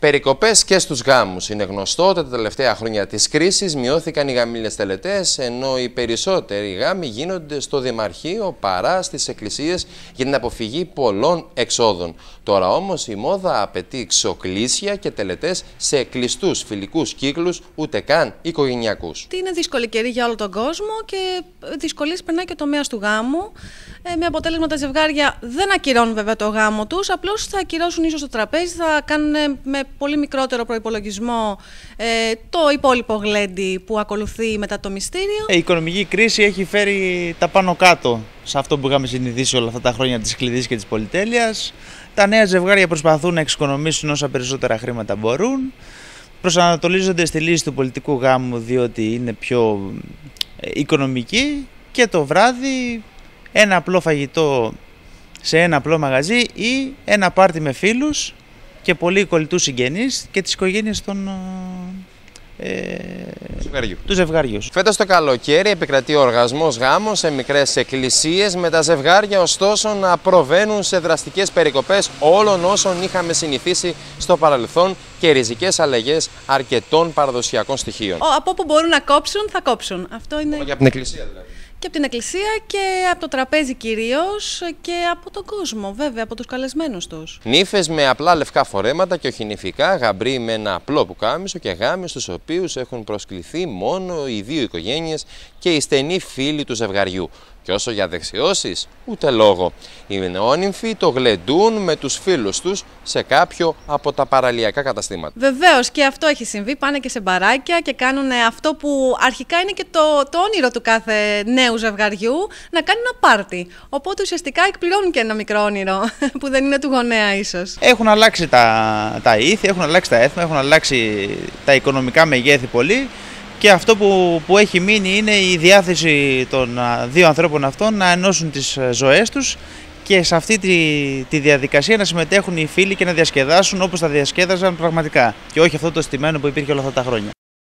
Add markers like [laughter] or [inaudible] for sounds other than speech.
Περικοπές και στους γάμους. Είναι γνωστό ότι τα τελευταία χρόνια της κρίσης μειώθηκαν οι γαμήλε τελετές, ενώ οι περισσότεροι γάμοι γίνονται στο Δημαρχείο παρά στις εκκλησίες για την αποφυγή πολλών εξόδων. Τώρα όμως η μόδα απαιτεί ξοκλήσια και τελετές σε κλειστούς φιλικούς κύκλους, ούτε καν οικογενειακούς. Είναι δύσκολη καιρή για όλο τον κόσμο και δυσκολίες περνάει και ο τομέα του γάμου. Ε, με αποτέλεσμα τα ζευγάρια δεν ακυρώνουν βέβαια το γάμο τους, απλώς θα ακυρώσουν ίσως το τραπέζι, θα κάνουν ε, με πολύ μικρότερο προϋπολογισμό ε, το υπόλοιπο γλέντι που ακολουθεί μετά το μυστήριο. Η οικονομική κρίση έχει φέρει τα πάνω κάτω σε αυτό που είχαμε συνηθίσει όλα αυτά τα χρόνια της κλειδί και της πολυτέλειας. Τα νέα ζευγάρια προσπαθούν να εξοικονομήσουν όσα περισσότερα χρήματα μπορούν. Προσανατολίζονται στη λύση του πολιτικού γάμου διότι είναι πιο οικονομική και το βράδυ ένα απλό φαγητό σε ένα απλό μαγαζί ή ένα πάρτι με φίλους και πολλοί κολλητούς συγγενείς και τις οικογένειες των, ε, του ζευγαριού. Φέτος το καλοκαίρι επικρατεί ο οργασμό γάμων σε μικρές εκκλησίες, με τα ζευγάρια ωστόσο να προβαίνουν σε δραστικές περικοπές όλων όσων είχαμε συνηθίσει στο παρελθόν και ριζικές αλλαγές αρκετών παραδοσιακών στοιχείων. Ο, από όπου μπορούν να κόψουν, θα κόψουν. Αυτό είναι. Για την εκκλησία δηλαδή. Και από την εκκλησία και από το τραπέζι κυρίως και από τον κόσμο, βέβαια, από τους καλεσμένους τους. Νύφες με απλά λευκά φορέματα και όχι νυφικά, γαμπρί με ένα απλό πουκάμισο και γάμι, στους οποίους έχουν προσκληθεί μόνο οι δύο οικογένειες και οι στενοί φίλοι του ζευγαριού. Και όσο για δεξιώσεις, ούτε λόγο. Οι νεόνυμφοι το γλεντούν με τους φίλους τους σε κάποιο από τα παραλιακά καταστήματα. Βεβαίως και αυτό έχει συμβεί. Πάνε και σε μπαράκια και κάνουν ε, αυτό που αρχικά είναι και το, το όνειρο του κάθε νέου ζευγαριού, να κάνει ένα πάρτι. Οπότε ουσιαστικά εκπληρώνουν και ένα μικρό όνειρο [laughs] που δεν είναι του γονέα ίσως. Έχουν αλλάξει τα, τα ήθη, έχουν αλλάξει τα έθνα, έχουν αλλάξει τα οικονομικά μεγέθη πολύ και αυτό που, που έχει μείνει είναι η διάθεση των δύο ανθρώπων αυτών να ενώσουν τις ε, ζωές τους και σε αυτή τη, διαδικασία να συμμετέχουν οι φίλοι και να διασκεδάσουν όπως τα διασκέδαζαν πραγματικά και όχι αυτό το στημένο που υπήρχε όλα αυτά τα χρόνια.